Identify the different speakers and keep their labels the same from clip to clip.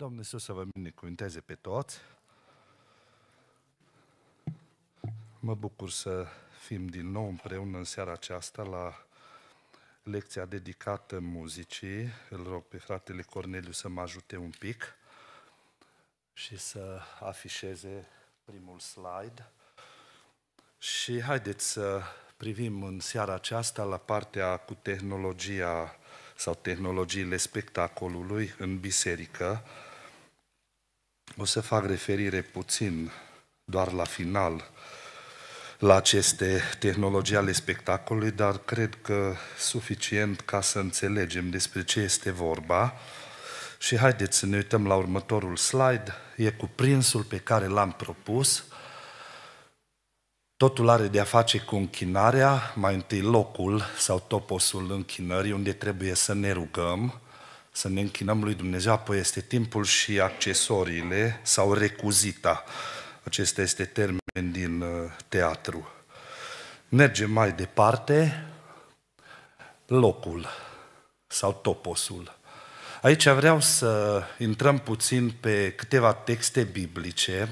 Speaker 1: Domnul Iisus să vă binecuvânteze pe toți. Mă bucur să fim din nou împreună în seara aceasta la lecția dedicată muzicii. Îl rog pe fratele Corneliu să mă ajute un pic și să afișeze primul slide. Și haideți să privim în seara aceasta la partea cu tehnologia sau tehnologiile spectacolului în biserică. O să fac referire puțin, doar la final, la aceste tehnologii ale spectacolului, dar cred că suficient ca să înțelegem despre ce este vorba. Și haideți să ne uităm la următorul slide, e cuprinsul pe care l-am propus. Totul are de a face cu închinarea, mai întâi locul sau toposul închinării, unde trebuie să ne rugăm, să ne închinăm lui Dumnezeu, apoi este timpul și accesoriile sau recuzita. Acesta este termen din uh, teatru. Mergem mai departe, locul sau toposul. Aici vreau să intrăm puțin pe câteva texte biblice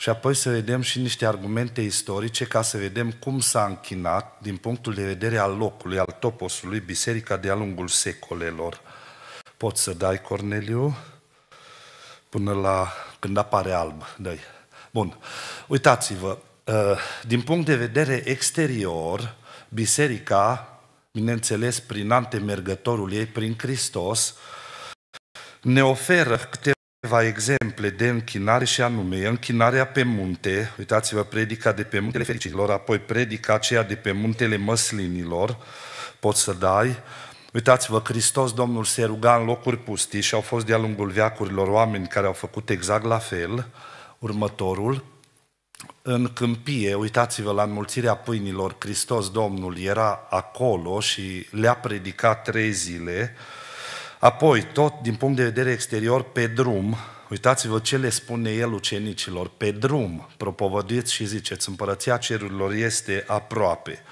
Speaker 1: și apoi să vedem și niște argumente istorice ca să vedem cum s-a închinat din punctul de vedere al locului, al toposului, biserica de-a lungul secolelor. Poți să dai, Corneliu, până la când apare alb. dai. Bun, uitați-vă, ă, din punct de vedere exterior, biserica, bineînțeles prin antemergătorul ei, prin Hristos, ne oferă câteva câteva exemple de închinare și anume închinarea pe munte, uitați-vă predica de pe muntele fericirilor, apoi predica aceea de pe muntele măslinilor, poți să dai, Uitați-vă, Hristos Domnul se ruga în locuri pustii și au fost de-a lungul veacurilor oameni care au făcut exact la fel, următorul, în câmpie, uitați-vă la înmulțirea pâinilor, Hristos Domnul era acolo și le-a predicat trei zile, Apoi, tot din punct de vedere exterior, pe drum, uitați-vă ce le spune el ucenicilor, pe drum, propovăduiți și ziceți, împărăția cerurilor este aproape.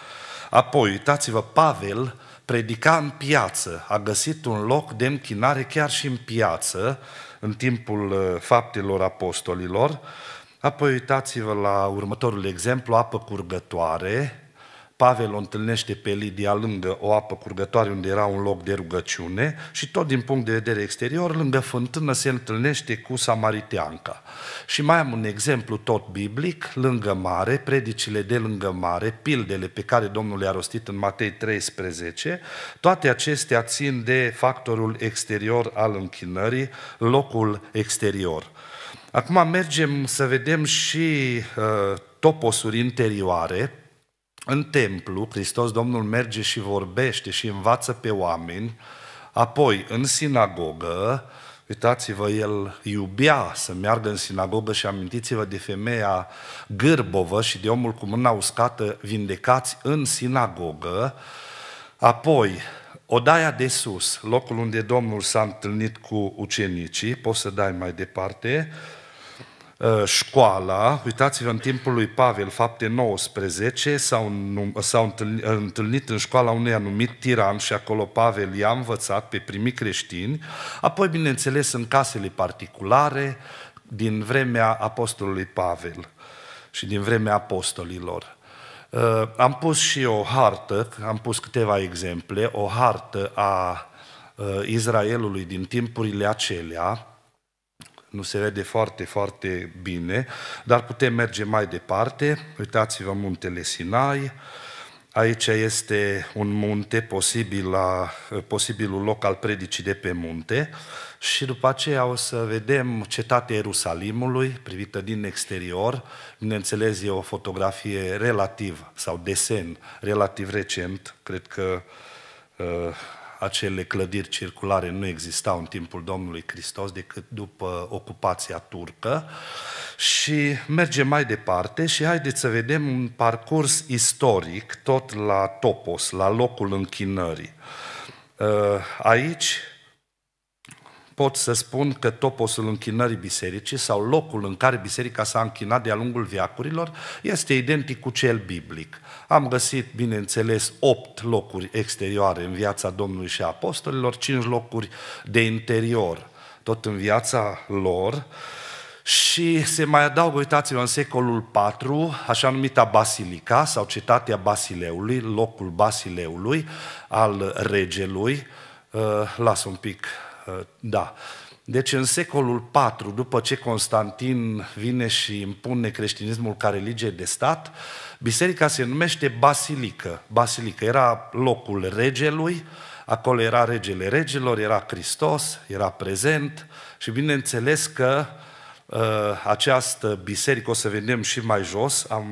Speaker 1: Apoi, uitați-vă, Pavel predica în piață, a găsit un loc de închinare chiar și în piață, în timpul uh, faptelor apostolilor. Apoi uitați-vă la următorul exemplu, apă curgătoare, Pavel o întâlnește pe Lidia lângă o apă curgătoare unde era un loc de rugăciune și tot din punct de vedere exterior, lângă fântână se întâlnește cu Samariteanca. Și mai am un exemplu tot biblic, lângă mare, predicile de lângă mare, pildele pe care Domnul le-a rostit în Matei 13, toate acestea țin de factorul exterior al închinării, locul exterior. Acum mergem să vedem și uh, toposuri interioare, în templu, Hristos Domnul merge și vorbește și învață pe oameni, apoi în sinagogă, uitați-vă, el iubea să meargă în sinagogă și amintiți-vă de femeia gârbovă și de omul cu mâna uscată vindecați în sinagogă, apoi Odaia de sus, locul unde Domnul s-a întâlnit cu ucenicii, poți să dai mai departe, Uh, școala, uitați-vă în timpul lui Pavel, fapte 19, s-au, s-au uh, întâlnit în școala unui anumit tiran și acolo Pavel i-a învățat pe primii creștini, apoi, bineînțeles, în casele particulare din vremea apostolului Pavel și din vremea apostolilor. Uh, am pus și o hartă, am pus câteva exemple, o hartă a Israelului din timpurile acelea, nu se vede foarte, foarte bine, dar putem merge mai departe. Uitați-vă muntele Sinai, aici este un munte, posibil la, posibilul loc al predicii de pe munte și după aceea o să vedem cetatea Ierusalimului, privită din exterior. Bineînțeles, e o fotografie relativ, sau desen relativ recent, cred că uh, acele clădiri circulare nu existau în timpul Domnului Hristos decât după ocupația turcă și mergem mai departe și haideți să vedem un parcurs istoric tot la Topos, la locul închinării. Uh, aici pot să spun că toposul închinării bisericii sau locul în care biserica s-a închinat de-a lungul viacurilor, este identic cu cel biblic. Am găsit, bineînțeles, opt locuri exterioare în viața Domnului și apostolilor, cinci locuri de interior, tot în viața lor. Și se mai adaugă, uitați-vă, în secolul IV, așa numita Basilica sau cetatea Basileului, locul Basileului al regelui. Uh, las un pic, uh, da, deci în secolul IV, după ce Constantin vine și impune creștinismul ca religie de stat, biserica se numește Basilică. Basilică era locul regelui, acolo era regele regelor, era Hristos, era prezent și bineînțeles că uh, această biserică, o să vedem și mai jos, am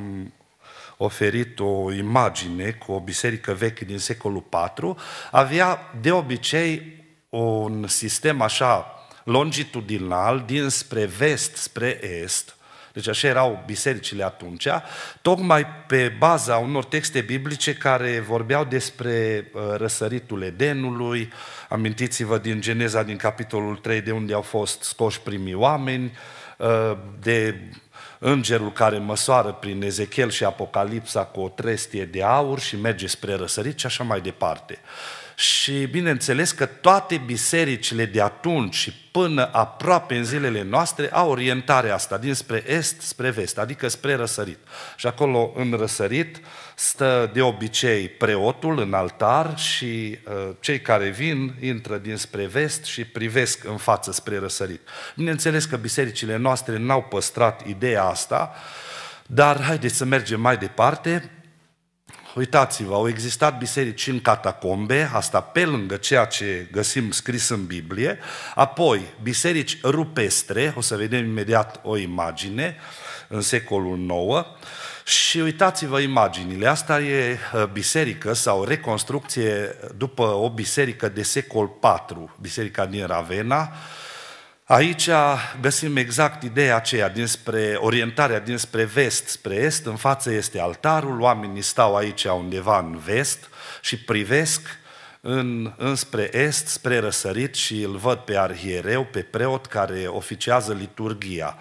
Speaker 1: oferit o imagine cu o biserică veche din secolul IV, avea de obicei un sistem așa longitudinal, dinspre vest, spre est, deci așa erau bisericile atunci, tocmai pe baza unor texte biblice care vorbeau despre uh, răsăritul Edenului, amintiți-vă din Geneza din capitolul 3 de unde au fost scoși primii oameni, uh, de îngerul care măsoară prin Ezechiel și Apocalipsa cu o trestie de aur și merge spre răsărit și așa mai departe și bineînțeles că toate bisericile de atunci și până aproape în zilele noastre au orientarea asta, dinspre est spre vest, adică spre răsărit. Și acolo în răsărit stă de obicei preotul în altar și uh, cei care vin intră dinspre vest și privesc în față spre răsărit. Bineînțeles că bisericile noastre n-au păstrat ideea asta, dar haideți să mergem mai departe uitați-vă, au existat biserici în catacombe, asta pe lângă ceea ce găsim scris în Biblie, apoi biserici rupestre, o să vedem imediat o imagine, în secolul IX, și uitați-vă imaginile, asta e uh, biserică sau reconstrucție după o biserică de secol IV, biserica din Ravenna, Aici găsim exact ideea aceea, dinspre orientarea dinspre vest spre est, în față este altarul, oamenii stau aici undeva în vest și privesc în, înspre est, spre răsărit și îl văd pe arhiereu, pe preot care oficează liturgia.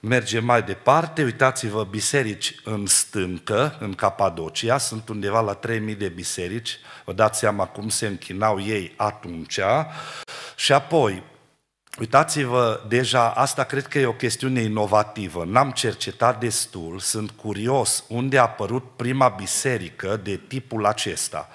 Speaker 1: Mergem mai departe, uitați-vă biserici în stâncă, în Capadocia, sunt undeva la 3.000 de biserici, vă dați seama cum se închinau ei atunci. Și apoi, Uitați-vă, deja asta cred că e o chestiune inovativă. N-am cercetat destul, sunt curios unde a apărut prima biserică de tipul acesta. Uh,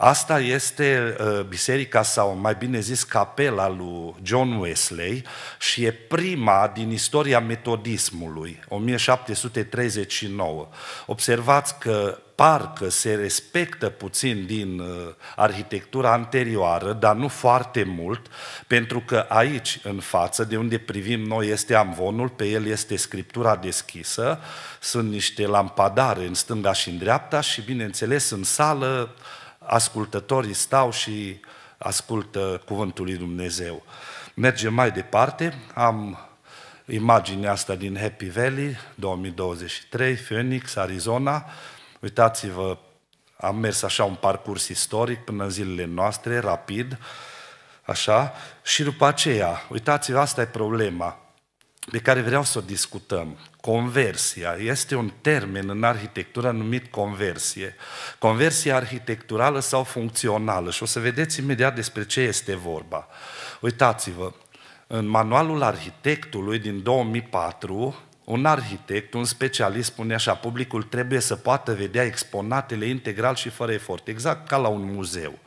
Speaker 1: Asta este uh, biserica sau mai bine zis capela lui John Wesley și e prima din istoria metodismului, 1739. Observați că parcă se respectă puțin din uh, arhitectura anterioară, dar nu foarte mult, pentru că aici, în față, de unde privim noi, este amvonul, pe el este scriptura deschisă, sunt niște lampadare în stânga și în dreapta și, bineînțeles, în sală, uh, ascultătorii stau și ascultă cuvântul lui Dumnezeu. Mergem mai departe, am imaginea asta din Happy Valley 2023, Phoenix, Arizona. Uitați-vă, am mers așa un parcurs istoric până în zilele noastre, rapid, așa, și după aceea, uitați-vă, asta e problema pe care vreau să o discutăm. Conversia este un termen în arhitectură numit conversie. Conversia arhitecturală sau funcțională și o să vedeți imediat despre ce este vorba. Uitați-vă, în manualul arhitectului din 2004, un arhitect, un specialist spune așa, publicul trebuie să poată vedea exponatele integral și fără efort, exact ca la un muzeu. Uh,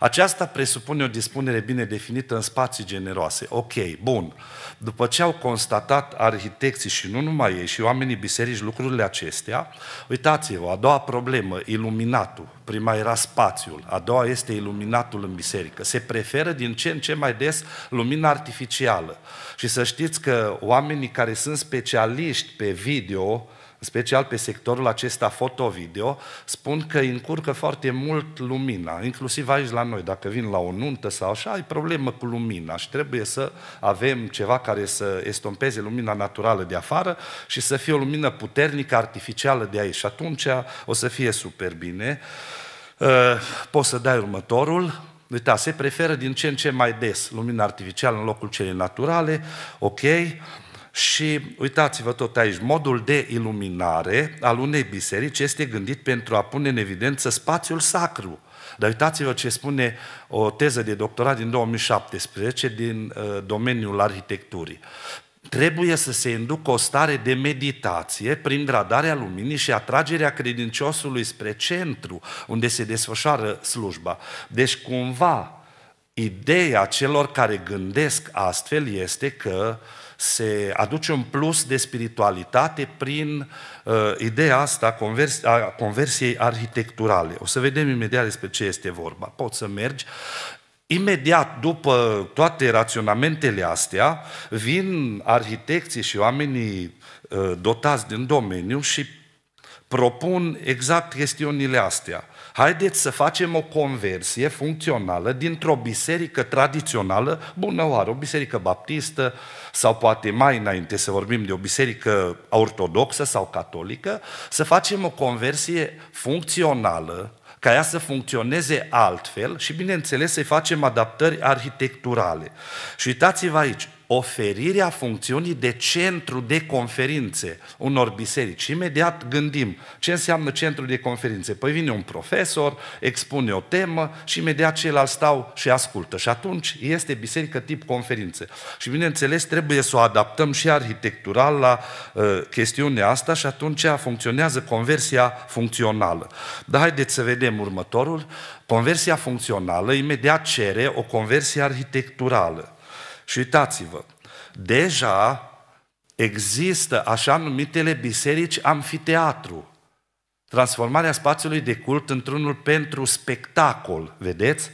Speaker 1: aceasta presupune o dispunere bine definită în spații generoase. Ok, bun. După ce au constatat arhitecții și nu numai ei, și oamenii biserici lucrurile acestea, uitați-vă, a doua problemă, iluminatul. Prima era spațiul, a doua este iluminatul în biserică. Se preferă din ce în ce mai des lumina artificială. Și să știți că oamenii care sunt specialiști pe video, în special pe sectorul acesta foto-video, spun că încurcă foarte mult lumina, inclusiv aici la noi, dacă vin la o nuntă sau așa, ai problemă cu lumina și trebuie să avem ceva care să estompeze lumina naturală de afară și să fie o lumină puternică, artificială de aici. Și atunci o să fie super bine. Uh, poți să dai următorul. Uitați, se preferă din ce în ce mai des lumina artificială în locul celei naturale, ok, și uitați-vă tot aici, modul de iluminare al unei biserici este gândit pentru a pune în evidență spațiul sacru. Dar uitați-vă ce spune o teză de doctorat din 2017 din uh, domeniul arhitecturii. Trebuie să se inducă o stare de meditație prin gradarea luminii și atragerea credinciosului spre centru, unde se desfășoară slujba. Deci, cumva, ideea celor care gândesc astfel este că uh, se aduce un plus de spiritualitate prin uh, ideea asta convers- a conversiei arhitecturale. O să vedem imediat despre ce este vorba. Poți să mergi Imediat după toate raționamentele astea, vin arhitecții și oamenii uh, dotați din domeniu și propun exact chestiunile astea. Haideți să facem o conversie funcțională dintr-o biserică tradițională, bună oară, o biserică baptistă sau poate mai înainte să vorbim de o biserică ortodoxă sau catolică, să facem o conversie funcțională ca ea să funcționeze altfel și, bineînțeles, să-i facem adaptări arhitecturale. Și uitați-vă aici, oferirea funcțiunii de centru de conferințe unor biserici. Imediat gândim ce înseamnă centru de conferințe. Păi vine un profesor, expune o temă și imediat ceilalți stau și ascultă. Și atunci este biserică tip conferințe. Și bineînțeles trebuie să o adaptăm și arhitectural la uh, chestiunea asta și atunci funcționează conversia funcțională. Dar haideți să vedem următorul. Conversia funcțională imediat cere o conversie arhitecturală. Și uitați-vă, deja există așa numitele biserici amfiteatru, transformarea spațiului de cult într-unul pentru spectacol, vedeți?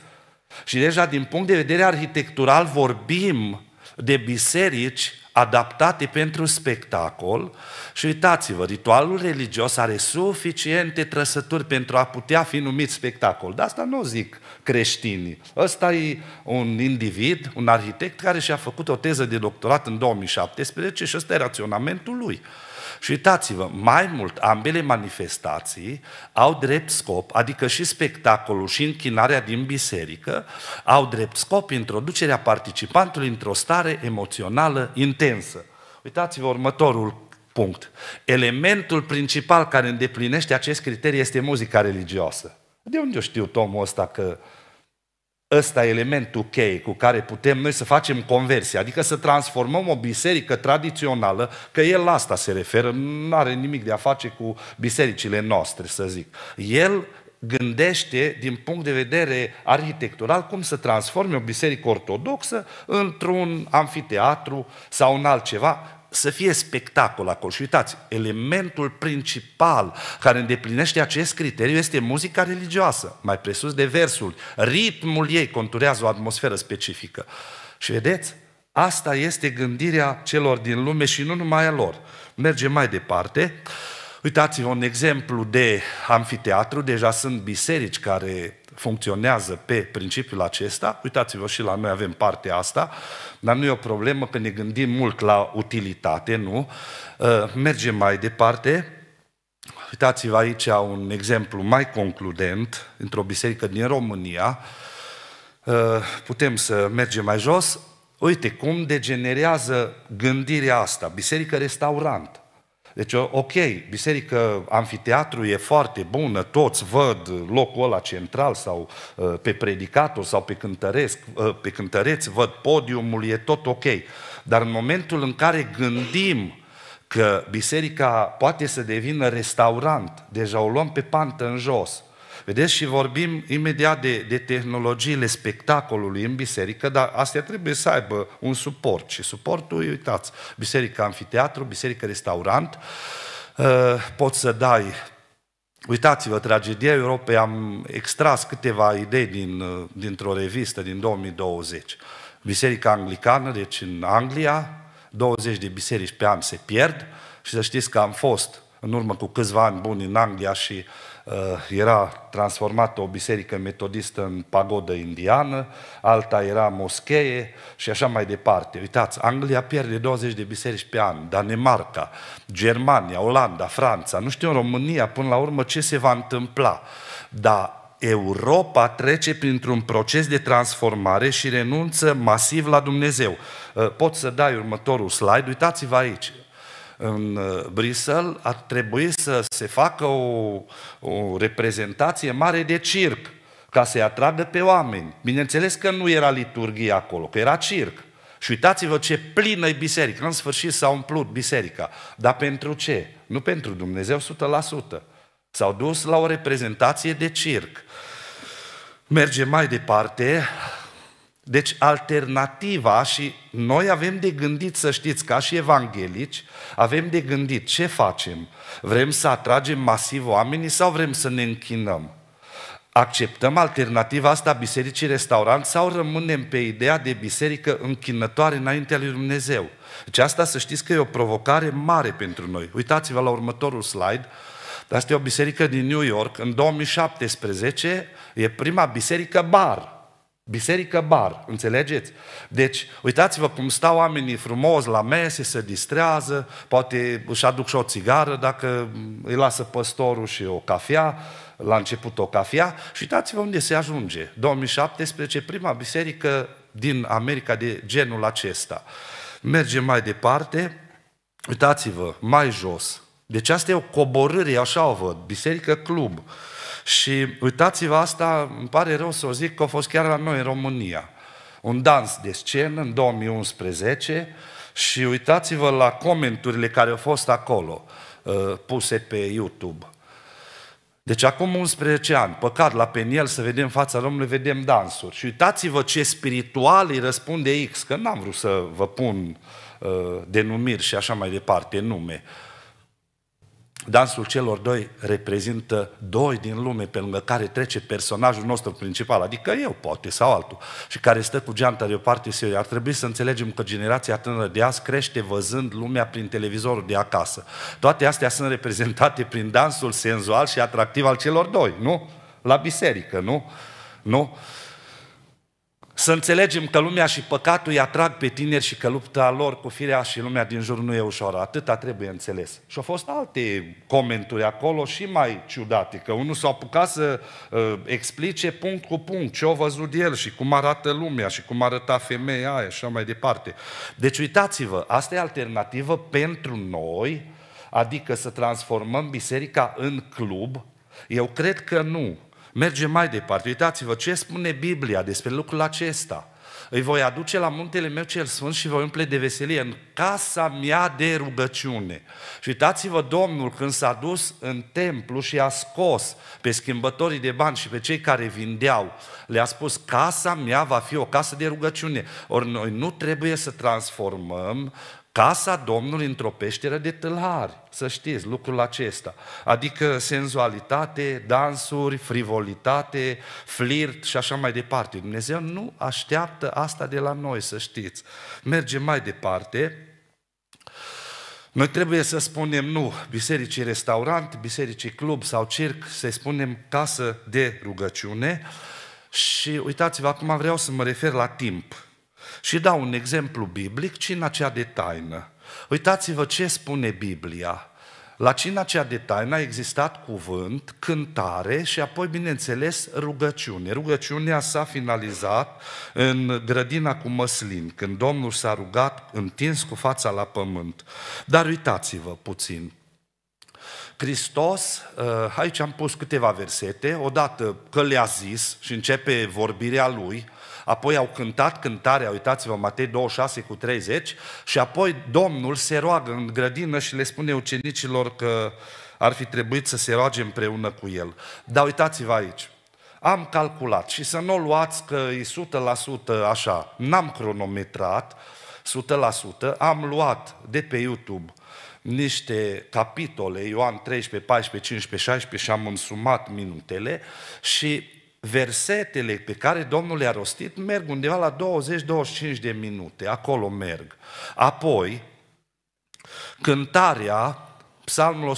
Speaker 1: Și deja din punct de vedere arhitectural vorbim de biserici adaptate pentru spectacol și uitați-vă, ritualul religios are suficiente trăsături pentru a putea fi numit spectacol. De asta nu zic creștinii. Ăsta e un individ, un arhitect care și-a făcut o teză de doctorat în 2017 și ăsta e raționamentul lui. Și uitați-vă, mai mult, ambele manifestații au drept scop, adică și spectacolul și închinarea din biserică, au drept scop introducerea participantului într-o stare emoțională intensă. Uitați-vă următorul punct. Elementul principal care îndeplinește acest criteriu este muzica religioasă. De unde eu știu Tomul ăsta că uh, Ăsta e elementul cheie cu care putem noi să facem conversie, adică să transformăm o biserică tradițională, că el la asta se referă, nu are nimic de a face cu bisericile noastre, să zic. El gândește din punct de vedere arhitectural cum să transforme o biserică ortodoxă într-un amfiteatru sau în altceva să fie spectacol acolo. Și uitați, elementul principal care îndeplinește acest criteriu este muzica religioasă, mai presus de versul. Ritmul ei conturează o atmosferă specifică. Și vedeți, asta este gândirea celor din lume și nu numai a lor. Mergem mai departe. Uitați-vă un exemplu de amfiteatru, deja sunt biserici care funcționează pe principiul acesta, uitați-vă și la noi avem partea asta, dar nu e o problemă că ne gândim mult la utilitate, nu? Uh, mergem mai departe, uitați-vă aici un exemplu mai concludent, într-o biserică din România, uh, putem să mergem mai jos, uite cum degenerează gândirea asta, biserică-restaurant. Deci, ok, biserică, amfiteatru e foarte bună, toți văd locul ăla central sau uh, pe predicator sau pe, cântăresc, uh, pe cântăreți, văd podiumul, e tot ok. Dar în momentul în care gândim că biserica poate să devină restaurant, deja o luăm pe pantă în jos, Vedeți, și vorbim imediat de, de tehnologiile spectacolului în biserică, dar astea trebuie să aibă un suport. Și suportul, uitați, Biserica, amfiteatru, biserică restaurant, uh, poți să dai Uitați-vă, tragedia Europei, am extras câteva idei din, uh, dintr-o revistă din 2020. Biserica Anglicană, deci în Anglia, 20 de biserici pe an se pierd și să știți că am fost în urmă cu câțiva ani buni în Anglia și Eh, era transformată o biserică metodistă în pagodă indiană, alta era moschee și așa mai departe. Uitați, Anglia pierde 20 de biserici pe an, Danemarca, Germania, Olanda, Franța, nu știu în România până la urmă ce se va întâmpla, dar Europa trece printr-un proces de transformare și renunță masiv la Dumnezeu. Eh, pot să dai următorul slide, uitați-vă aici în uh, Bruxelles, a trebuit să se facă o, o reprezentație mare de circ ca să-i atragă pe oameni. Bineînțeles că nu era liturghie acolo, că era circ. Și uitați-vă ce plină e biserica. În sfârșit s-a umplut biserica. Dar pentru ce? Nu pentru Dumnezeu 100%. S-au dus la o reprezentație de circ. Merge mai departe, deci alternativa și noi avem de gândit, să știți, ca și evanghelici, avem de gândit ce facem. Vrem să atragem masiv oamenii sau vrem să ne închinăm? Acceptăm alternativa asta bisericii restaurant sau rămânem pe ideea de biserică închinătoare înaintea lui Dumnezeu? Deci asta să știți că e o provocare mare pentru noi. Uitați-vă la următorul slide. Asta e o biserică din New York. În 2017 e prima biserică bar. Biserică bar, înțelegeți? Deci, uitați-vă cum stau oamenii frumos la mese, se distrează, poate își aduc și o țigară dacă îi lasă păstorul și o cafea, la început o cafea, și uitați-vă unde se ajunge. 2017, prima biserică din America de genul acesta. Mergem mai departe, uitați-vă, mai jos. Deci asta e o coborâre, așa o văd, biserică club. Și uitați-vă asta, îmi pare rău să o zic, că a fost chiar la noi în România. Un dans de scenă în 2011 și uitați-vă la comenturile care au fost acolo, uh, puse pe YouTube. Deci acum 11 ani, păcat la peniel să vedem fața Domnului, vedem dansuri. Și uitați-vă ce spiritual îi răspunde X, că n-am vrut să vă pun uh, denumiri și așa mai departe, nume. Uh, Dansul celor doi reprezintă doi din lume pe lângă care trece personajul nostru principal, adică eu, poate, sau altul, și care stă cu geanta de o parte și eu. Ar trebui să înțelegem că generația tânără de azi crește văzând lumea prin televizorul de acasă. Toate astea sunt reprezentate prin dansul senzual și atractiv al celor doi, nu? La biserică, nu? Nu? Să înțelegem că lumea și păcatul îi atrag pe tineri și că lupta lor cu firea și lumea din jur nu e ușoară. Atâta trebuie înțeles. Și au fost alte comenturi acolo și mai ciudate, că unul s-a apucat să uh, explice punct cu punct ce au văzut el și cum arată lumea și cum arăta femeia aia și așa mai departe. Deci uitați-vă, asta e alternativă pentru noi, adică să transformăm biserica în club. Eu cred că nu. Mergem mai departe. Uitați-vă ce spune Biblia despre lucrul acesta. Îi voi aduce la muntele meu cel sfânt și voi umple de veselie în casa mea de rugăciune. Și uitați-vă Domnul când s-a dus în templu și a scos pe schimbătorii de bani și pe cei care vindeau, le-a spus, casa mea va fi o casă de rugăciune. Ori noi nu trebuie să transformăm Casa Domnului într-o peșteră de tâlhari, să știți lucrul acesta. Adică senzualitate, dansuri, frivolitate, flirt și așa mai departe. Dumnezeu nu așteaptă asta de la noi, să știți. Mergem mai departe. Noi trebuie să spunem nu bisericii restaurant, bisericii club sau circ, să spunem casă de rugăciune. Și uitați-vă, acum vreau să mă refer la timp. Și dau un exemplu biblic, cina cea de taină. Uitați-vă ce spune Biblia. La cina cea de taină a existat cuvânt, cântare și apoi, bineînțeles, rugăciune. Rugăciunea s-a finalizat în grădina cu măslin, când Domnul s-a rugat întins cu fața la pământ. Dar uitați-vă puțin, Hristos, eh, aici am pus câteva versete, odată că le-a zis și începe vorbirea lui, apoi au cântat cântarea, uitați-vă, Matei 26 cu 30, și apoi Domnul se roagă în grădină și le spune ucenicilor că ar fi trebuit să se roage împreună cu el. Dar uitați-vă aici, am calculat și să nu luați că e 100% așa, n-am cronometrat, 100%, am luat de pe YouTube niște capitole, Ioan 13, 14, 15, 16 și am însumat minutele și versetele pe care Domnul le-a rostit merg undeva la 20-25 de minute, acolo merg. Apoi, cântarea, Psalmul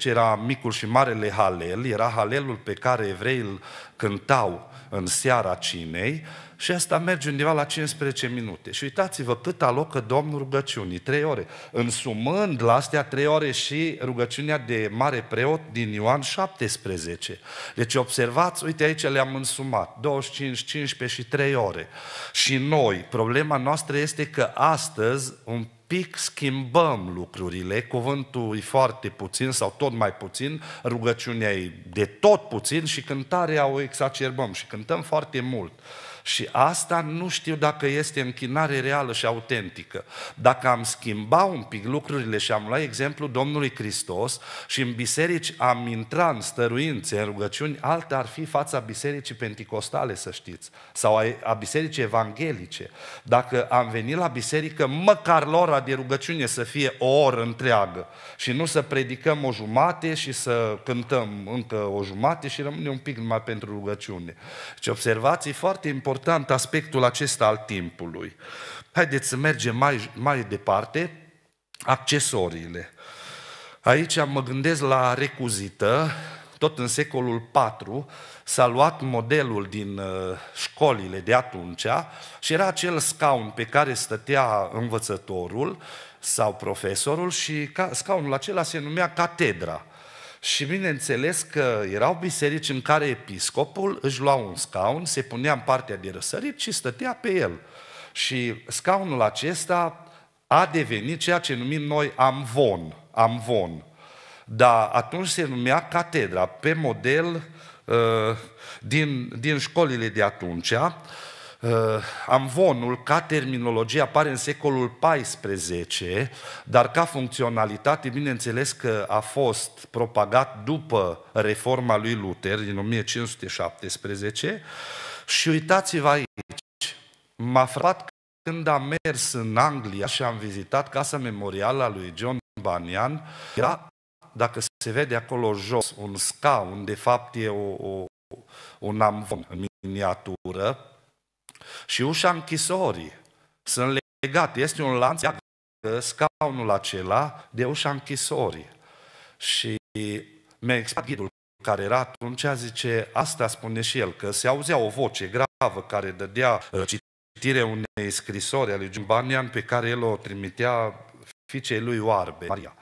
Speaker 1: 113-118 era micul și marele Halel, era Halelul pe care evreii îl cântau în seara cinei și asta merge undeva la 15 minute. Și uitați-vă cât alocă Domnul rugăciunii, 3 ore. Însumând la astea 3 ore și rugăciunea de mare preot din Ioan 17. Deci observați, uite aici le-am însumat, 25, 15 și 3 ore. Și noi, problema noastră este că astăzi un pic schimbăm lucrurile, cuvântul e foarte puțin sau tot mai puțin, rugăciunea e de tot puțin și cântarea o exacerbăm și cântăm foarte mult. Uh, și asta nu știu dacă este închinare reală și autentică. Dacă am schimba un pic lucrurile și am luat exemplu Domnului Hristos și în biserici am intrat în stăruințe, în rugăciuni, alte ar fi fața bisericii penticostale, să știți, sau a bisericii evanghelice. Dacă am venit la biserică, măcar la ora de rugăciune să fie o oră întreagă și nu să predicăm o jumate și să cântăm încă o jumate și rămâne un pic numai pentru rugăciune. Ce deci observații foarte importante important aspectul acesta al timpului. Haideți să mergem mai, mai departe, accesoriile. Aici mă gândesc la recuzită, tot în secolul IV s-a luat modelul din uh, școlile de atunci și era acel scaun pe care stătea învățătorul sau profesorul și scaunul acela se numea catedra. Și bineînțeles că erau biserici în care episcopul își lua un scaun, se punea în partea de răsărit și stătea pe el. Și scaunul acesta a devenit ceea ce numim noi amvon, amvon. Dar atunci se numea catedra, pe model uh, din, din școlile de atunci. Uh, amvonul, ca terminologie, apare în secolul XIV, dar ca funcționalitate, bineînțeles că a fost propagat după reforma lui Luther din 1517. Și uitați-vă aici, m-a frat când am mers în Anglia și am vizitat casa memorială a lui John Bunyan, era, dacă se vede acolo jos, un scaun, de fapt e o, o, un amvon în miniatură, și ușa închisorii sunt legate. Este un lanț scaunul acela de ușa închisorii. Și mi-a explicat ghidul care era atunci, zice, asta spune și el, că se auzea o voce gravă care dădea uh, citire unei scrisori a lui John pe care el o trimitea fiicei lui oarbe, Maria.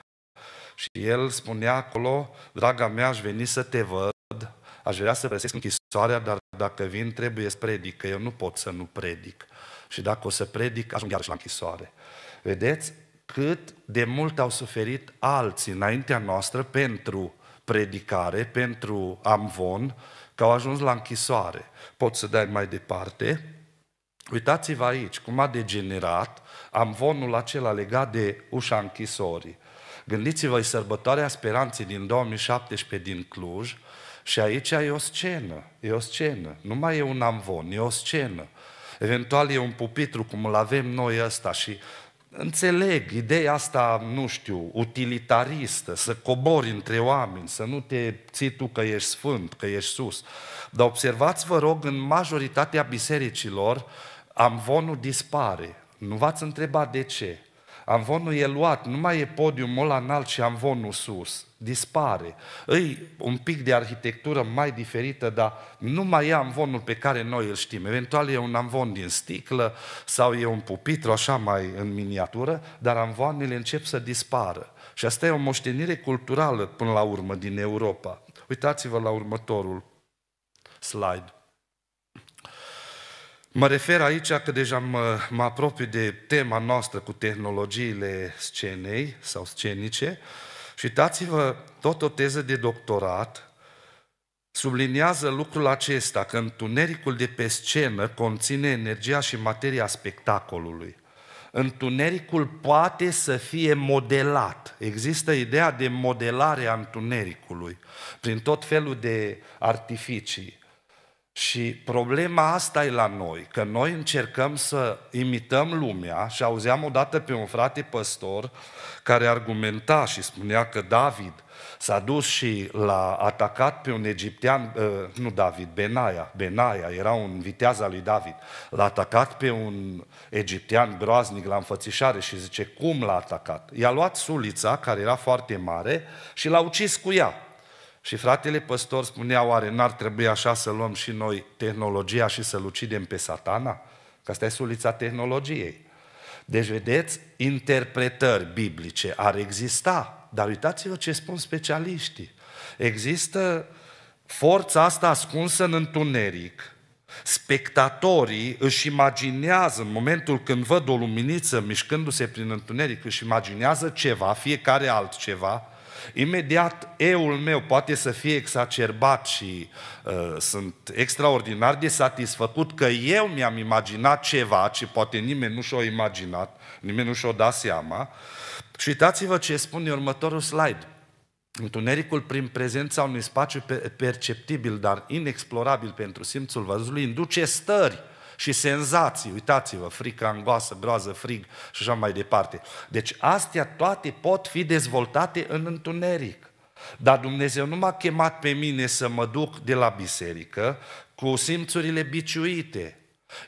Speaker 1: Și el spunea acolo, draga mea, aș veni să te văd, aș vrea să închisorii, soarea, dar dacă vin trebuie să predic, că eu nu pot să nu predic. Și dacă o să predic, ajung iarăși la închisoare. Vedeți cât de mult au suferit alții înaintea noastră pentru predicare, pentru amvon, că au ajuns la închisoare. Pot să dai mai departe. Uitați-vă aici cum a degenerat amvonul acela legat de ușa închisorii. Gândiți-vă, sărbătoarea speranței din 2017 din Cluj, și aici e o scenă, e o scenă. Nu mai e un amvon, e o scenă. Eventual e un pupitru cum îl avem noi ăsta și înțeleg ideea asta, nu știu, utilitaristă, să cobori între oameni, să nu te ții tu că ești sfânt, că ești sus. Dar observați, vă rog, în majoritatea bisericilor, amvonul dispare. Nu v-ați întrebat de ce. Amvonul e luat, nu mai e podiumul ăla înalt și amvonul sus. Dispare. Îi un pic de arhitectură mai diferită, dar nu mai e amvonul pe care noi îl știm. Eventual e un amvon din sticlă sau e un pupitru așa mai în miniatură, dar amvoanele încep să dispară. Și asta e o moștenire culturală până la urmă din Europa. Uitați-vă la următorul slide. Mă refer aici că deja mă, mă apropiu de tema noastră cu tehnologiile scenei sau scenice și uitați-vă, tot o teză de doctorat subliniază lucrul acesta, că întunericul de pe scenă conține energia și materia spectacolului. Întunericul poate să fie modelat. Există ideea de modelare a întunericului prin tot felul de artificii și problema asta e la noi, că noi încercăm să imităm lumea și auzeam odată pe un frate păstor care argumenta și spunea că David s-a dus și l-a atacat pe un egiptean, nu David, Benaia, Benaia era un viteaz al lui David, l-a atacat pe un egiptean groaznic la înfățișare și zice cum l-a atacat. I-a luat sulița, care era foarte mare, și l-a ucis cu ea. Și fratele păstor spunea, oare n-ar trebui așa să luăm și noi tehnologia și să-l ucidem pe satana? Că asta e sulița tehnologiei. Deci, vedeți, interpretări biblice ar exista, dar uitați-vă ce spun specialiștii. Există forța asta ascunsă în întuneric, Spectatorii își imaginează în momentul când văd o luminiță mișcându-se prin întuneric, își imaginează ceva, fiecare altceva, Imediat eul meu poate să fie exacerbat și uh, sunt extraordinar de satisfăcut că eu mi-am imaginat ceva ce poate nimeni nu și-o imaginat, nimeni nu și-o da seama. Și uitați-vă ce spune următorul slide. Întunericul prin prezența unui spațiu perceptibil, dar inexplorabil pentru simțul văzului, induce stări și senzații, uitați-vă, frică, angoasă, groază, frig și așa mai departe. Deci astea toate pot fi dezvoltate în întuneric. Dar Dumnezeu nu m-a chemat pe mine să mă duc de la biserică cu simțurile biciuite.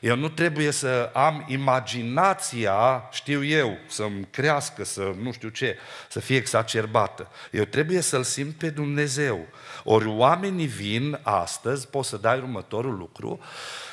Speaker 1: Eu nu trebuie să am imaginația, știu eu, să-mi crească, să nu știu ce, să fie exacerbată. Eu trebuie să-L simt pe Dumnezeu. Ori oamenii vin astăzi, poți să dai următorul lucru, uh,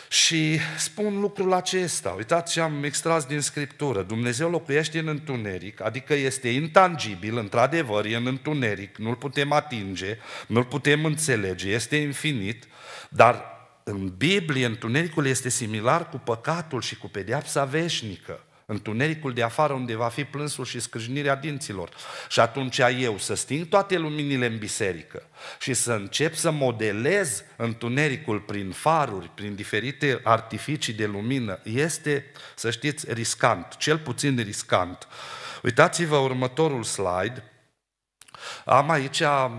Speaker 1: și spun lucrul acesta, uitați ce am extras din Scriptură, Dumnezeu locuiește în întuneric, adică este intangibil, într-adevăr, e în întuneric, nu-L putem atinge, nu-L putem înțelege, este infinit, dar în Biblie întunericul este similar cu păcatul și cu pedeapsa veșnică întunericul de afară unde va fi plânsul și scrâșnirea dinților. Și atunci eu să sting toate luminile în biserică și să încep să modelez întunericul prin faruri, prin diferite artificii de lumină, este, să știți, riscant, cel puțin riscant. Uitați-vă următorul slide. Am aici uh,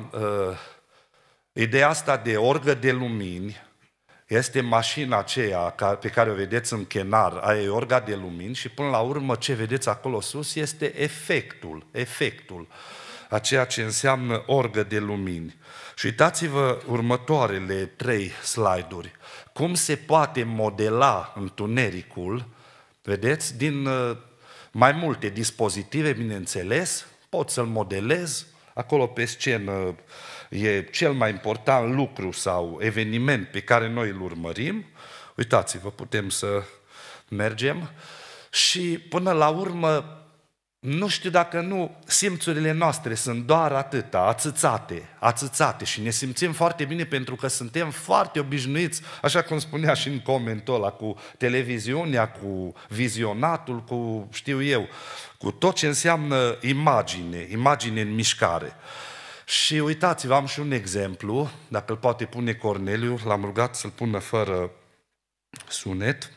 Speaker 1: ideea asta de orgă de lumini, este mașina aceea pe care o vedeți în chenar, aia e orga de lumini și până la urmă ce vedeți acolo sus este efectul, efectul a ceea ce înseamnă orgă de lumini. Și uitați-vă următoarele trei slide-uri. Cum se poate modela întunericul, vedeți, din uh, mai multe dispozitive, bineînțeles, pot să-l modelez, acolo pe scenă e cel mai important lucru sau eveniment pe care noi îl urmărim, uitați-vă, putem să mergem și până la urmă, nu știu dacă nu, simțurile noastre sunt doar atâta, ațățate, ațățate și ne simțim foarte bine pentru că suntem foarte obișnuiți, așa cum spunea și în comentul ăla, cu televiziunea, cu vizionatul, cu, știu eu, cu tot ce înseamnă imagine, imagine în mișcare. Și uitați-vă, am și un exemplu, dacă îl poate pune Corneliu, l-am rugat să-l pună fără sunet.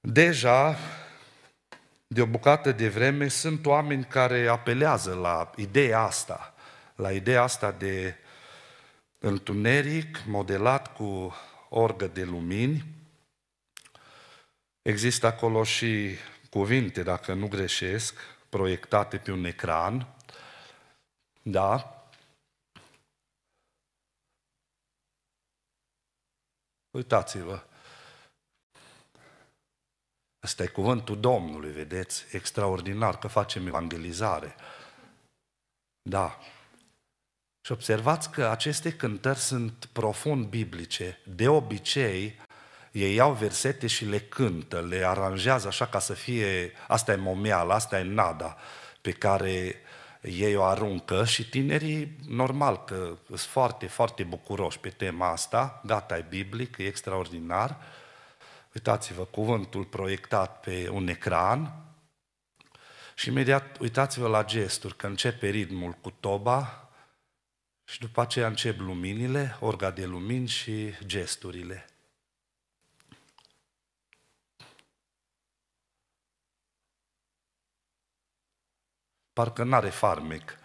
Speaker 1: Deja, de o bucată de vreme, sunt oameni care apelează la ideea asta, la ideea asta de întuneric modelat cu orgă de lumini. Există acolo și cuvinte, dacă nu greșesc, proiectate pe un ecran, da. Uitați-vă. Ăsta e cuvântul Domnului, vedeți? Extraordinar că facem evangelizare. Da. Și observați că aceste cântări sunt profund biblice. De obicei, ei iau versete și le cântă, le aranjează așa ca să fie, asta e momeala, asta e nada, pe care ei o aruncă și tinerii, normal că sunt foarte, foarte bucuroși pe tema asta, gata, e biblic, e extraordinar. Uitați-vă cuvântul proiectat pe un ecran și imediat uitați-vă la gesturi, că începe ritmul cu toba și după aceea încep luminile, orga de lumini și gesturile. Parcă n-are farmec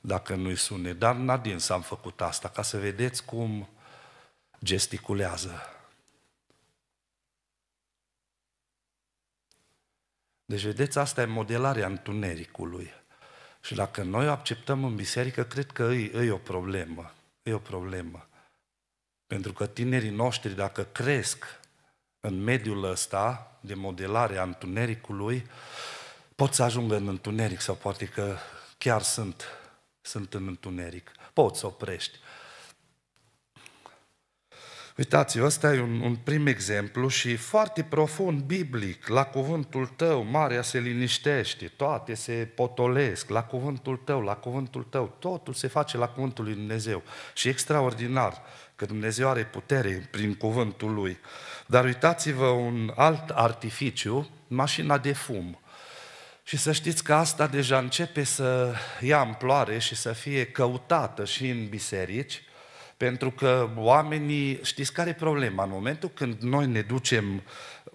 Speaker 1: dacă nu-i sune, dar nadin s a făcut asta, ca să vedeți cum gesticulează. Deci vedeți, asta e modelarea întunericului. Și dacă noi o acceptăm în biserică, cred că îi, îi o problemă. E o problemă. Pentru că tinerii noștri, dacă cresc în mediul ăsta de modelare a întunericului, pot să ajungă în întuneric sau poate că chiar sunt, sunt în întuneric. Poți să oprești. Uitați, ăsta e un, un prim exemplu și foarte profund biblic. La cuvântul tău, marea se liniștește, toate se potolesc. La cuvântul tău, la cuvântul tău, totul se face la cuvântul lui Dumnezeu. Și extraordinar că Dumnezeu are putere prin cuvântul lui. Dar uitați-vă un alt artificiu, mașina de fum. Și să știți că asta deja începe să ia amploare și să fie căutată și în biserici, pentru că oamenii, știți care e problema? În momentul când noi ne ducem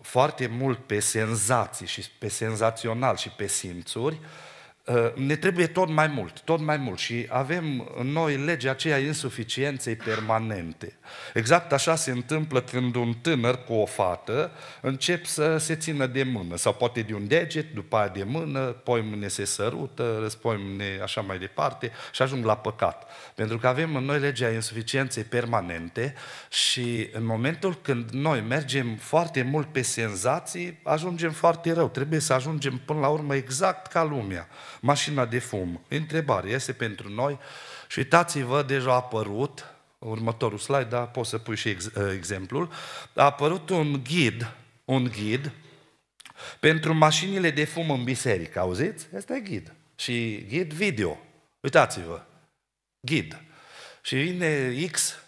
Speaker 1: foarte mult pe senzații și pe senzațional și pe simțuri, uh, Eh, ne trebuie tot mai mult, tot mai mult și avem în noi legea aceea insuficienței permanente. Exact așa se întâmplă când un tânăr cu o fată încep să se țină de mână sau poate de un deget, după aia de mână, poi mâine se sărută, poi mâine așa mai departe și ajung la păcat. Pentru că avem în noi legea insuficienței permanente și în momentul când noi mergem foarte mult pe senzații, ajungem foarte rău. Trebuie să ajungem până la urmă exact ca lumea mașina de fum. Întrebare, este pentru noi și uitați-vă, deja a apărut, următorul slide, da, poți să pui și ex- eh, exemplul, a apărut un ghid, un ghid pentru mașinile de fum în biserică, auziți? Este ghid. Și ghid video. Uitați-vă, ghid. Și vine X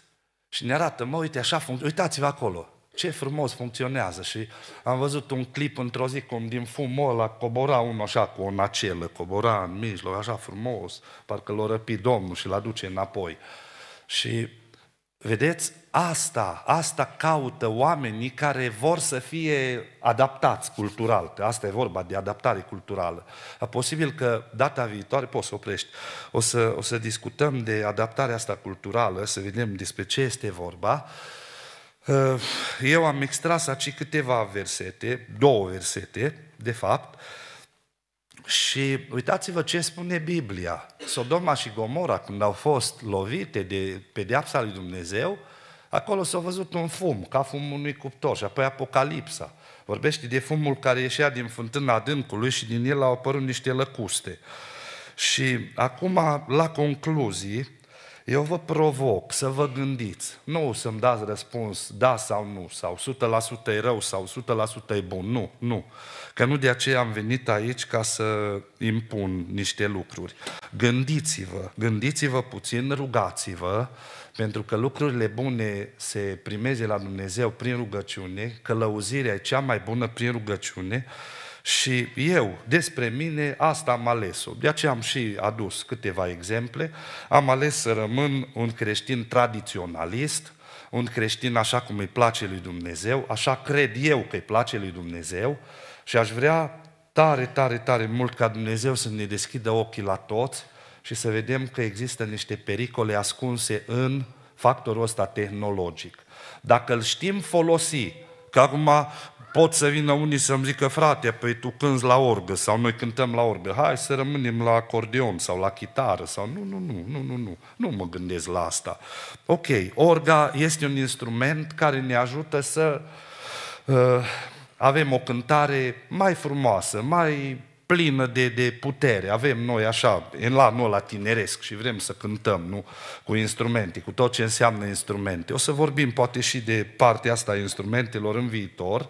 Speaker 1: și ne arată, mă, uite, așa funcționează, uitați-vă acolo ce frumos funcționează. Și am văzut un clip într-o zi cum din fumul ăla cobora unul așa cu o nacelă, cobora în mijloc, așa frumos, parcă l o răpi Domnul și l-a duce înapoi. Și vedeți, asta, asta caută oamenii care vor să fie adaptați cultural. Asta e vorba de adaptare culturală. Posibil că data viitoare, poți să oprești, o să, o să discutăm de adaptarea asta culturală, să vedem despre ce este vorba. Uh, Eh, eu am extras aici câteva versete, două versete, de fapt, și uitați-vă ce spune Biblia. Sodoma și Gomora, când au fost lovite de pedeapsa lui Dumnezeu, acolo s-a văzut un fum, ca fumul unui cuptor, și apoi Apocalipsa. Vorbește de fumul care ieșea din fântâna adâncului și din el au apărut niște lăcuste. Și acum, la concluzii, eu vă provoc să vă gândiți. Nu să-mi dați răspuns da sau nu, sau 100% e rău, sau 100% e bun. Nu, nu. Că nu de aceea am venit aici ca să impun niște lucruri. Gândiți-vă, gândiți-vă puțin, rugați-vă, pentru că lucrurile bune se primeze la Dumnezeu prin rugăciune, călăuzirea e cea mai bună prin rugăciune și eu, despre mine, asta am ales-o. De aceea am și adus câteva exemple. Am ales să rămân un creștin tradiționalist, un creștin așa cum îi place lui Dumnezeu, așa cred eu că îi place lui Dumnezeu și aș vrea tare, tare, tare mult ca Dumnezeu să ne deschidă ochii la toți și să vedem că există niște pericole ascunse în factorul ăsta tehnologic. Dacă îl știm folosi, că acum pot să vină unii să-mi zică, frate, păi tu cânți la orgă sau noi cântăm la orgă, hai să rămânem la acordeon sau la chitară sau nu, nu, nu, nu, nu, nu, nu mă gândesc la asta. Ok, orga este un instrument care ne ajută să uh, avem o cântare mai frumoasă, mai plină de, de putere. Avem noi așa, în nu la tineresc și vrem să cântăm, nu? Cu instrumente, cu tot ce înseamnă instrumente. O să vorbim poate și de partea asta a instrumentelor în viitor,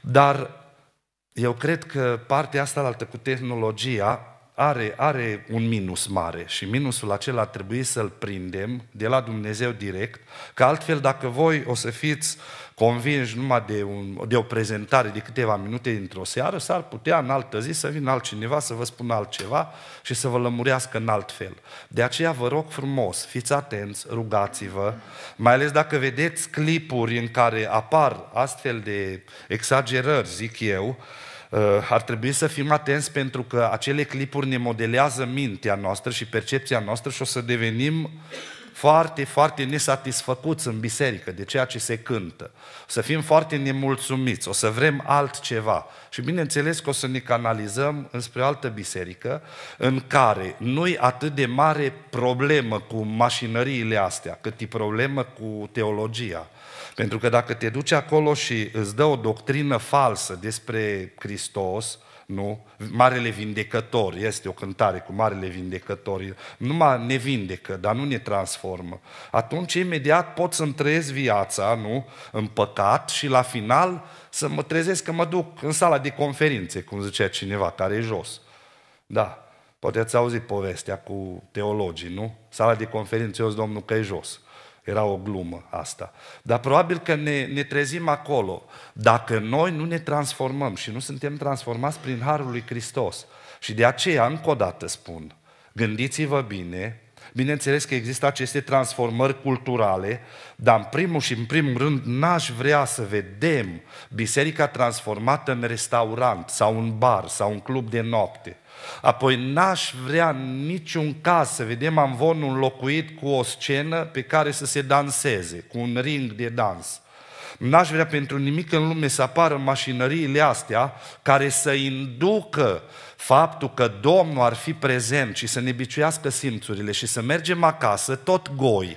Speaker 1: dar eu cred că partea asta altă cu tehnologia are, are un minus mare și minusul acela trebuie să-l prindem de la Dumnezeu direct, că altfel dacă voi o să fiți uh, convingi numai de, un, de o prezentare de câteva minute dintr-o seară, s-ar putea în altă zi să vină altcineva să vă spună altceva și să vă lămurească în alt fel. De aceea vă rog frumos, fiți atenți, rugați-vă, mai ales dacă vedeți clipuri în care apar astfel de exagerări, zic eu, uh, ar trebui să fim atenți pentru că acele clipuri ne modelează mintea noastră și percepția noastră și o să devenim foarte, foarte nesatisfăcuți în biserică de ceea ce se cântă. O să fim foarte nemulțumiți, o să vrem altceva. Și bineînțeles că o să ne canalizăm înspre o altă biserică în care nu e atât de mare problemă cu mașinăriile astea, cât e problemă cu teologia. Pentru că dacă te duci acolo și îți dă o doctrină falsă despre Hristos, nu? Marele Vindecător este o cântare cu Marele Vindecător. Numai ne vindecă, dar nu ne transformă. Atunci, imediat pot să-mi trăiesc viața, nu? În păcat și la final să mă trezesc că mă duc în sala de conferințe, cum zicea cineva, care e jos. Da, poate ați auzit povestea cu teologii, nu? Sala de conferințe, eu domnul că e jos. Era o glumă asta. Dar probabil că ne, ne trezim acolo. Dacă noi nu ne transformăm și nu suntem transformați prin Harul lui Hristos. Și de aceea, încă o dată spun, gândiți-vă bine, Bineînțeles că există aceste transformări culturale, dar în primul și în primul rând n-aș vrea să vedem biserica transformată în restaurant sau un bar sau un club de noapte. Apoi n-aș vrea niciun caz să vedem amvonul înlocuit cu o scenă pe care să se danseze, cu un ring de dans. N-aș vrea pentru nimic în lume să apară mașinăriile astea care să inducă faptul că Domnul ar fi prezent și să ne biciuiască simțurile și să mergem acasă tot goi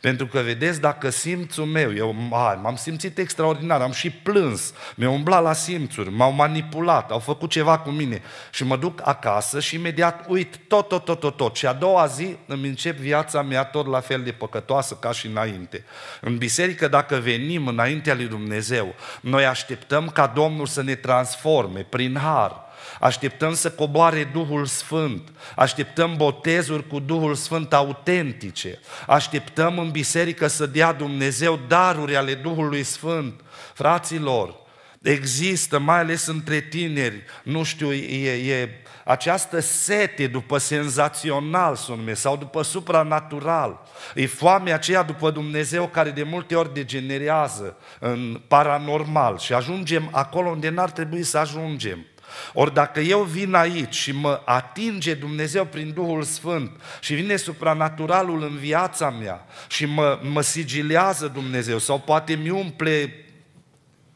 Speaker 1: pentru că, vedeți, dacă simțul meu, eu ai, m-am simțit extraordinar, am și plâns, mi-au umblat la simțuri, m-au manipulat, au făcut ceva cu mine și mă duc acasă și imediat uit tot, tot, tot, tot, tot. Și a doua zi îmi încep viața mea tot la fel de păcătoasă ca și înainte. În biserică, dacă venim înaintea lui Dumnezeu, noi așteptăm ca Domnul să ne transforme prin har, așteptăm să coboare Duhul Sfânt, așteptăm botezuri cu Duhul Sfânt autentice, așteptăm în biserică să dea Dumnezeu daruri ale Duhului Sfânt. Fraților, există, mai ales între tineri, nu știu, e, e această sete după senzațional, să numesc, sau după supranatural. E foamea aceea după Dumnezeu care de multe ori degenerează în paranormal și ajungem acolo unde n-ar trebui să ajungem. Ori dacă eu vin aici și mă atinge Dumnezeu prin Duhul Sfânt și vine supranaturalul în viața mea și mă, mă sigilează Dumnezeu sau poate mi umple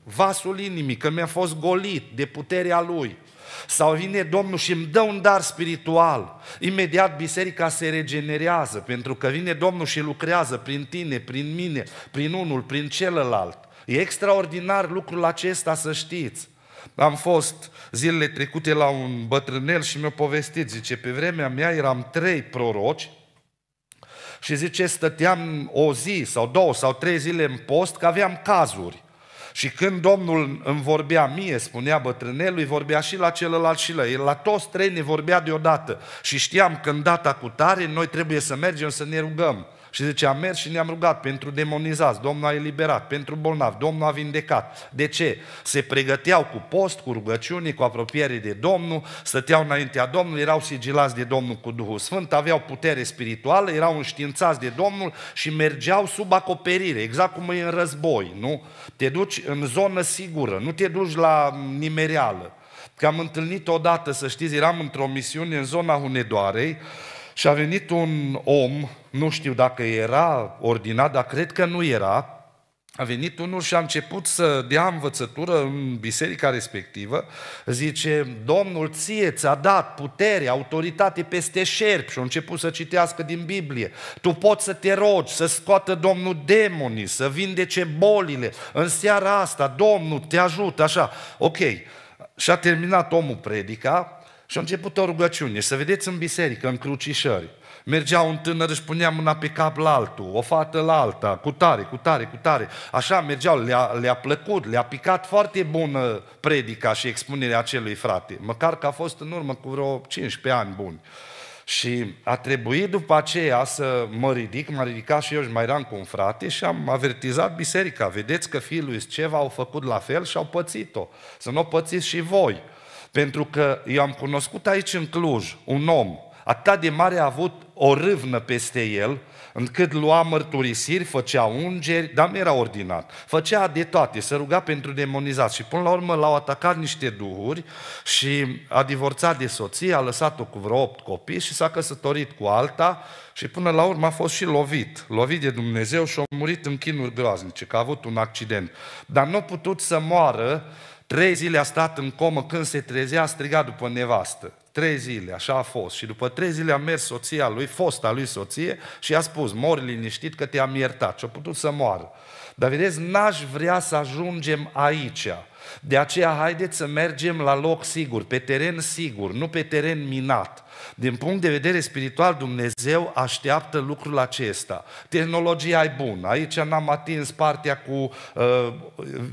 Speaker 1: vasul inimii, că mi-a fost golit de puterea Lui, sau vine Domnul și îmi dă un dar spiritual. Imediat biserica se regenerează, pentru că vine Domnul și lucrează prin tine, prin mine, prin unul, prin celălalt. E extraordinar lucrul acesta să știți. Am fost zilele trecute la un bătrânel și mi-a povestit, zice, pe vremea mea eram trei proroci și zice, stăteam o zi sau două sau trei zile în post că aveam cazuri. Și când Domnul îmi vorbea mie, spunea bătrânelul, îi vorbea și la celălalt și la el. La toți trei ne vorbea deodată. Și știam că în data cu tare noi trebuie să mergem să ne rugăm. Și zice, am mers și ne-am rugat pentru demonizați, Domnul a eliberat, pentru bolnavi, Domnul a vindecat. De ce? Se pregăteau cu post, cu rugăciuni, cu apropiere de Domnul, stăteau înaintea Domnului, erau sigilați de Domnul cu Duhul Sfânt, aveau putere spirituală, erau înștiințați de Domnul și mergeau sub acoperire, exact cum e în război, nu? Te duci în zonă sigură, nu te duci la nimereală. Că am întâlnit odată, să știți, eram într-o misiune în zona Hunedoarei și a venit un om, nu știu dacă era ordinat, dar cred că nu era, a venit unul și a început să dea învățătură în biserica respectivă, zice, Domnul ție ți-a dat putere, autoritate peste șerpi și a început să citească din Biblie. Tu poți să te rogi, să scoată Domnul demonii, să vindece bolile. În seara asta, Domnul te ajută, așa. Ok, și a terminat omul predica, și a început o rugăciune. să vedeți în biserică, în crucișări, mergea un tânăr, își punea mâna pe cap la altul, o fată la alta, cu tare, cu tare, cu tare. Așa mergeau, le-a, le plăcut, le-a picat foarte bună predica și expunerea acelui frate. Măcar că a fost în urmă cu vreo 15 ani buni. Și a trebuit după aceea să mă ridic, m a ridicat și eu și mai eram cu un frate și am avertizat biserica. Vedeți că fiul lui Sceva au făcut la fel și au pățit-o. Să nu o pățiți și voi. Pentru că eu am cunoscut aici în Cluj un om atât de mare a avut o râvnă peste el, încât lua mărturisiri, făcea ungeri, dar nu era ordinat. Făcea de toate, se ruga pentru demonizat și până la urmă l-au atacat niște duhuri și a divorțat de soție, a lăsat-o cu vreo opt copii și s-a căsătorit cu alta și până la urmă a fost și lovit, lovit de Dumnezeu și a murit în chinuri groaznice, că a avut un accident. Dar nu a putut să moară Trei zile a stat în comă, când se trezea, striga după nevastă. Trei zile, așa a fost. Și după trei zile a mers soția lui, fosta lui soție, și a spus, mori liniștit că te-am iertat. Și a putut să moară. Dar vedeți, n-aș vrea să ajungem aici. De aceea, haideți să mergem la loc sigur, pe teren sigur, nu pe teren minat. Din punct de vedere spiritual, Dumnezeu așteaptă lucrul acesta. Tehnologia e bună. Aici n-am atins partea cu uh,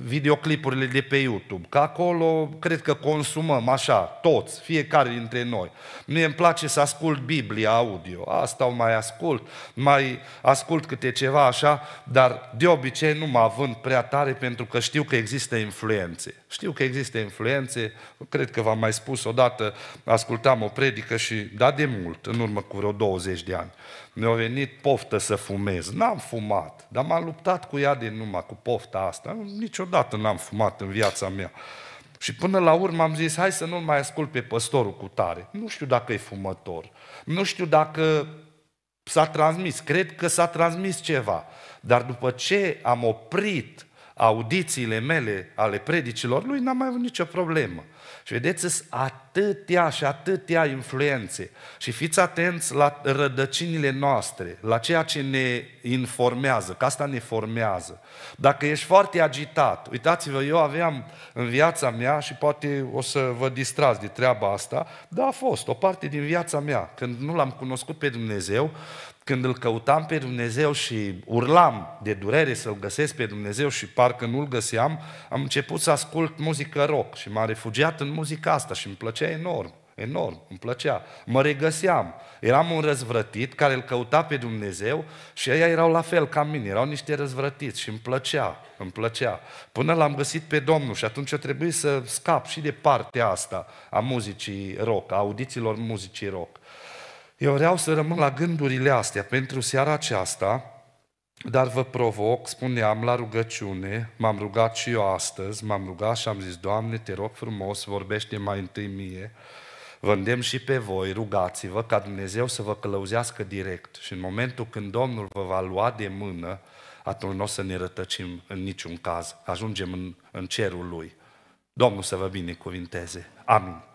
Speaker 1: videoclipurile de pe YouTube, că acolo cred că consumăm așa, toți, fiecare dintre noi. Mie îmi place să ascult Biblia audio. Asta o mai ascult, mai ascult câte ceva așa, dar de obicei nu mă având prea tare pentru că știu că există influențe. Știu că există influențe, cred că v-am mai spus odată, ascultam o predică și, da, de mult, în urmă cu vreo 20 de ani, mi-a venit poftă să fumez. N-am fumat, dar m-am luptat cu ea din numai, cu pofta asta. Niciodată n-am fumat în viața mea. Și până la urmă am zis, hai să nu mai ascult pe păstorul cu tare. Nu știu dacă e fumător, nu știu dacă s-a transmis, cred că s-a transmis ceva. Dar după ce am oprit audițiile mele ale predicilor lui, n-am mai avut nicio problemă. Și vedeți, sunt atâtea și atâtea influențe. Și fiți atenți la rădăcinile noastre, la ceea ce ne informează, că asta ne formează. Dacă ești foarte agitat, uitați-vă, eu aveam în viața mea și poate o să vă distrați de treaba asta, dar a fost o parte din viața mea. Când nu l-am cunoscut pe Dumnezeu, când îl căutam pe Dumnezeu și urlam de durere să-L găsesc pe Dumnezeu și parcă nu-L găseam, am început să ascult muzică rock și m-am refugiat în muzica asta și îmi plăcea enorm, enorm, îmi plăcea. Mă regăseam, eram un răzvrătit care îl căuta pe Dumnezeu și ei erau la fel ca mine, erau niște răzvrătiți și îmi plăcea, îmi plăcea. Până l-am găsit pe Domnul și atunci a trebuie să scap și de partea asta a muzicii rock, a audițiilor muzicii rock. Eu vreau să rămân la gândurile astea pentru seara aceasta, dar vă provoc, spuneam la rugăciune, m-am rugat și eu astăzi, m-am rugat și am zis, Doamne, te rog frumos, vorbește mai întâi mie, vă îndemn și pe voi, rugați-vă ca Dumnezeu să vă călăuzească direct și în momentul când Domnul vă va lua de mână, atunci nu o să ne rătăcim în niciun caz, ajungem în, în cerul Lui. Domnul să vă binecuvinteze. Amin.